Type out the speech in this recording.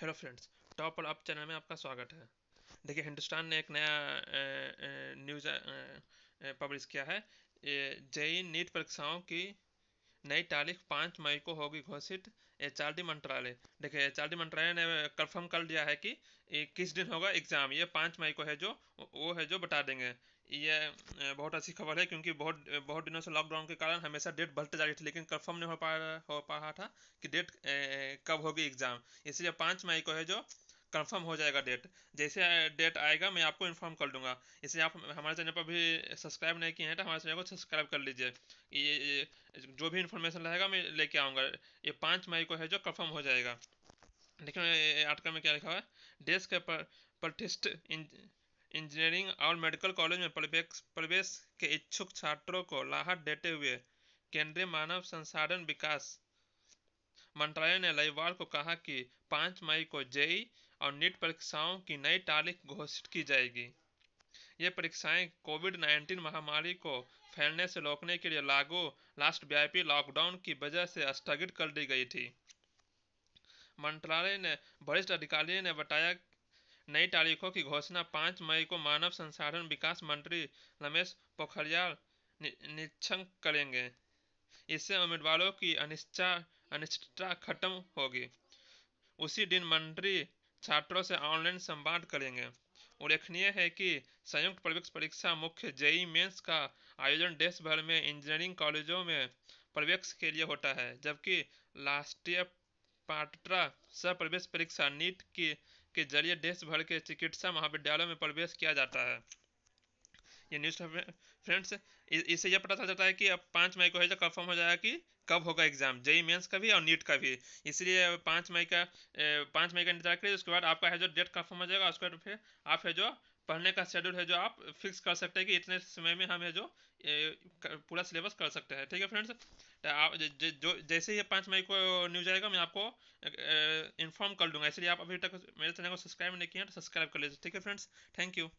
hello friends top और up channel में आपका स्वागत है देखिए हिंदुस्तान ने एक नया न्यूज़ पब्लिश किया है जेई नीट परीक्षाओं की नई तारीख पाँच मई को होगी घोषित एच मंत्रालय देखिए एच मंत्रालय ने कंफर्म कर दिया है कि किस दिन होगा एग्ज़ाम ये पाँच मई को है जो वो है जो बता देंगे ये बहुत अच्छी खबर है क्योंकि बहुत बहुत दिनों से लॉकडाउन के कारण हमेशा डेट बढ़ते जा रही थी लेकिन कंफर्म नहीं हो पा हो पा रहा था कि डेट कब होगी एग्ज़ाम इसलिए पाँच मई को है जो कंफर्म हो जाएगा डेट जैसे डेट आएगा मैं आपको इन्फॉर्म कर दूंगा इसलिए आप हमारे चैनल पर भी सब्सक्राइब नहीं किए हैं तो हमारे चैनल को सब्सक्राइब कर लीजिए ये जो भी इन्फॉर्मेशन रहेगा मैं लेके आऊँगा ये पाँच मई को है जो कन्फर्म हो जाएगा लेकिन आर्टिकल में क्या लिखा हुआ है देश के प्रतिष्ठित इंजीनियरिंग और मेडिकल कॉलेज में प्रवेश के इच्छुक छात्रों को राहत देते हुए केंद्रीय मानव संसाधन विकास मंत्रालय ने रविवार को कहा कि 5 मई को जेई और नीट परीक्षाओं की नई तारीख घोषित की जाएगी ये परीक्षाएं कोविड 19 महामारी को फैलने से रोकने के लिए लागू राष्ट्रव्यापी लॉकडाउन की वजह से स्थगित कर दी गई थी मंत्रालय ने वरिष्ठ अधिकारियों ने बताया नई तारीखों की घोषणा पाँच मई को मानव संसाधन विकास मंत्री रमेश पोखरियाल निरीक्षण करेंगे इससे उम्मीदवारों की अनिश्चा अनिश्चितता खत्म होगी उसी दिन मंत्री छात्रों से ऑनलाइन संवाद करेंगे उल्लेखनीय है कि संयुक्त प्रवेश परीक्षा मुख्य जेई मेंस का आयोजन देश भर में इंजीनियरिंग कॉलेजों में प्रवेश के लिए होता है जबकि राष्ट्रीय पाट्रा सह प्रवेश परीक्षा नीट के जरिए देश भर के चिकित्सा महाविद्यालयों में प्रवेश किया जाता है ये न्यूज फ्रेंड्स इससे यह पता चल जाता है कि अब पाँच मई को है जो कन्फर्म हो जाएगा कि कब होगा एग्जाम जेई मेंस का भी और नीट का भी इसलिए पाँच मई का पाँच मई का इंतजार करिए उसके बाद आपका है जो डेट कन्फर्म हो जाएगा उसके बाद फिर आप है जो पढ़ने का शेड्यूल है जो आप फिक्स कर सकते हैं कि इतने समय में हम है जो पूरा सिलेबस कर सकते हैं ठीक है फ्रेंड्स तो आप जो जैसे ही पाँच मई को न्यूज आएगा मैं आपको इन्फॉर्म कर दूंगा इसलिए आप अभी तक मेरे चैनल को सब्सक्राइब नहीं किया तो सब्सक्राइब कर लीजिए ठीक है फ्रेंड्स थैंक यू